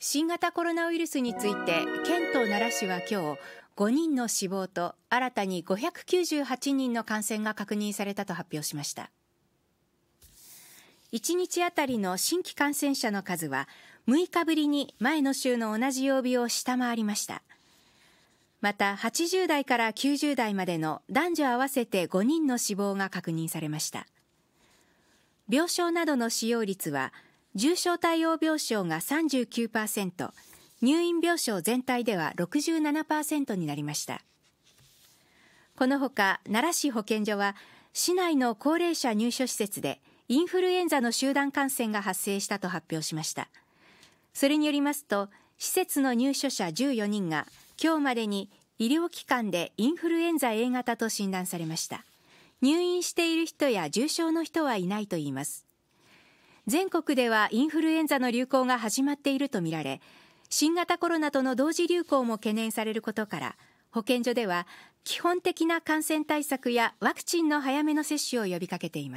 新型コロナウイルスについて県と奈良市は今日5人の死亡と新たに598人の感染が確認されたと発表しました1日あたりの新規感染者の数は6日ぶりに前の週の同じ曜日を下回りましたまた80代から90代までの男女合わせて5人の死亡が確認されました病床などの使用率は重症対応病床が39%、入院病床全体では67%になりました。このほか、奈良市保健所は、市内の高齢者入所施設でインフルエンザの集団感染が発生したと発表しました。それによりますと、施設の入所者14人が今日までに医療機関でインフルエンザ A 型と診断されました。入院している人や重症の人はいないといいます。全国ではインフルエンザの流行が始まっているとみられ新型コロナとの同時流行も懸念されることから保健所では基本的な感染対策やワクチンの早めの接種を呼びかけています